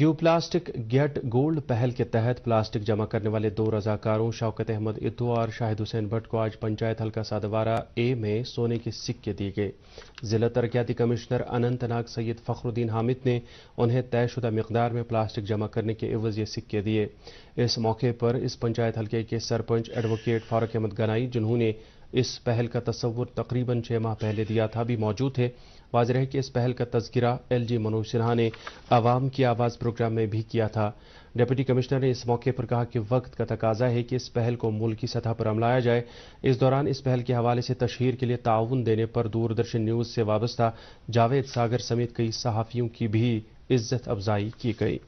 ग्यूप्लास्टिक gate gold पहल के तहत प्लास्टिक जमा करने वाले दो रजाकारों शौकत अहमद इतो और शाहिद हुसैन भट्ट को आज पंचायत हल्का सादवारा ए में सोने के सिक्के दिए गए जिला तरक्याती कमिश्नर अनंतनाग सैयद फखरुद्दीन हामिद ने उन्हें तयशुदा मकदार में प्लास्टिक जमा करने के एवज ये सिक्के दिए इस मौके पर इस पंचायत हल्के के सरपंच एडवोकेट फारूक अहमद गनाई जिन्होंने इस पहल का तस्वुर तकरीबन छह माह पहले दिया था भी मौजूद है वाज रहे कि इस पहल का तस्करा एल जी मनोज सिन्हा ने आवाम की आवाज़ प्रोग्राम में भी किया था डिप्टी कमिश्नर ने इस मौके पर कहा कि वक्त का तकाजा है कि इस पहल को मुल्की सतह पर अमलाया जाए इस दौरान इस पहल के हवाले से तशहर के लिए ताउन देने पर दूरदर्शन न्यूज़ से वाबस्ता जावेद सागर समेत कई सहाफ़ियों की भी इज्जत अफजाई की गई